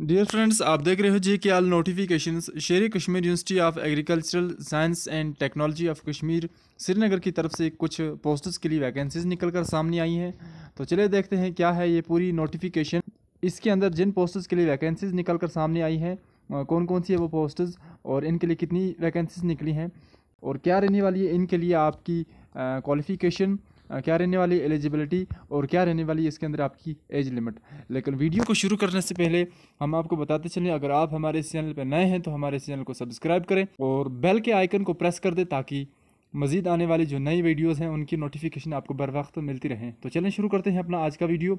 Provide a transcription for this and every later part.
dear friends आप देख रहे हो जे के all notification Sher Kashmir university of agricultural science and technology of Kashmir Srinagar की तरफ से कुछ पोस्टर्स के लिए वैकेंसीज निकल कर सामने आई हैं तो चलिए देखते हैं क्या है ये पूरी नोटिफिकेशन इसके अंदर जिन पोस्टर्स के लिए वैकेंसीज निकल कर सामने आई हैं कौन कौन सी है वो पोस्टर्स और इनके लिए कितनी वैकेंसीज निकली हैं और क्या रहने वाली है इनके लिए आपकी क्वालिफ़िकेशन क्या रहने वाली एलिजिबिलिटी और क्या रहने वाली इसके अंदर आपकी एज लिमिट लेकिन वीडियो को शुरू करने से पहले हम आपको बताते चलें अगर आप हमारे इस चैनल पर नए हैं तो हमारे चैनल को सब्सक्राइब करें और बेल के आइकन को प्रेस कर दें ताकि मज़ीद आने वाली जो नई वीडियोज़ हैं उनकी नोटिफिकेशन आपको बर वक्त मिलती रहें तो चलें शुरू करते हैं अपना आज का वीडियो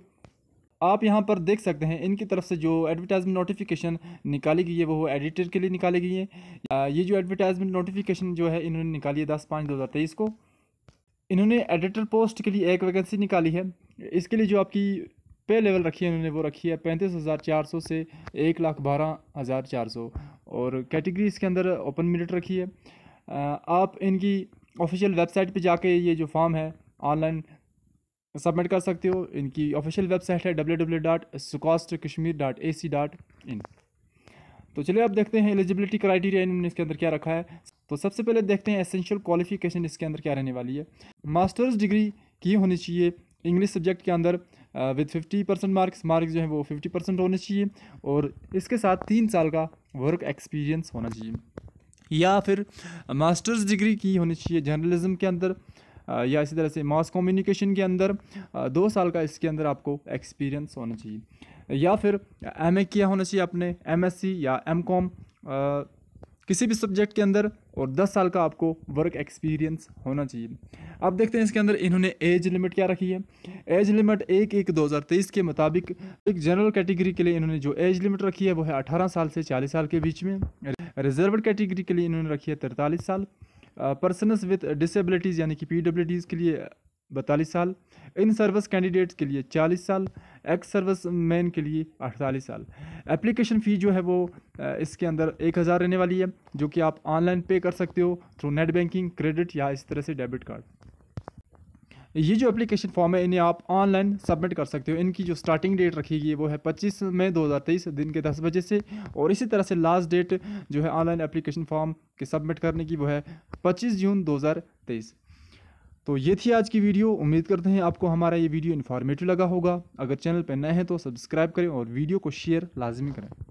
आप यहाँ पर देख सकते हैं इनकी तरफ से जो एडवर्टाइजमेंट नोटिफिकेशन निकाली गई है वो एडिटर के लिए निकाली गई है ये जो एडवर्टाइजमेंट नोटिफिकेशन जो है इन्होंने निकाली है दस पाँच दो हज़ार तेईस को इन्होंने एडिटर पोस्ट के लिए एक वैकेंसी निकाली है इसके लिए जो आपकी पे लेवल रखी है इन्होंने वो रखी है पैंतीस हज़ार चार सौ से एक लाख बारह हज़ार चार सौ और कैटेगरी इसके अंदर ओपन मिनट रखी है आप इनकी ऑफिशियल वेबसाइट पे जाके ये जो फॉर्म है ऑनलाइन सबमिट कर सकते हो इनकी ऑफिशियल वेबसाइट है W W dot SKUAST Kashmir dot A C dot in तो चलिए अब देखते हैं एलिजिबिलिटी क्राइटेरिया इन्होंने इसके अंदर क्या रखा है तो सबसे पहले देखते हैं एसेंशियल क्वालिफिकेशन इसके अंदर क्या रहने वाली है मास्टर्स डिग्री की होनी चाहिए इंग्लिश सब्जेक्ट के अंदर with fifty percent marks marks जो है वो फिफ्टी परसेंट होने चाहिए और इसके साथ तीन साल का वर्क एक्सपीरियंस होना चाहिए या फिर मास्टर्स डिग्री की होनी चाहिए जर्नलिज्म के अंदर या इसी तरह से मास कम्युनिकेशन के अंदर दो साल का इसके अंदर आपको एक्सपीरियंस होना चाहिए या फिर एम किया होना चाहिए आपने एम या एम किसी भी सब्जेक्ट के अंदर और 10 साल का आपको वर्क एक्सपीरियंस होना चाहिए अब देखते हैं इसके अंदर इन्होंने एज लिमिट क्या रखी है एज लिमिट एक एक 2023 के मुताबिक एक जनरल कैटेगरी के लिए इन्होंने जो एज लिमिट रखी है वो है 18 साल से 40 साल के बीच में रिजर्व कैटेगरी के लिए इन्होंने रखी है तिरतालीस साल पर्सनस विद डिसेबिलिटीज़ यानी कि पी के लिए बतालीस साल इन सर्विस कैंडिडेट्स के लिए चालीस साल एक्स सर्विस मैन के लिए अड़तालीस साल एप्लीकेशन फ़ी जो है वो इसके अंदर एक हज़ार रहने वाली है जो कि आप ऑनलाइन पे कर सकते हो थ्रू नेट बैंकिंग क्रेडिट या इस तरह से डेबिट कार्ड ये जो एप्लीकेशन फॉर्म है इन्हें आप ऑनलाइन सबमिट कर सकते हो इनकी जो स्टार्टिंग डेट रखी गई वो है 25 मई 2023 दिन के 10 बजे से और इसी तरह से लास्ट डेट जो है ऑनलाइन एप्लीकेशन फॉर्म के सबमिट करने की वो है 25 जून 2023 तो ये थी आज की वीडियो उम्मीद करते हैं आपको हमारा ये वीडियो इन्फॉर्मेटिव लगा होगा अगर चैनल पर नए हैं तो सब्सक्राइब करें और वीडियो को शेयर लाजमी करें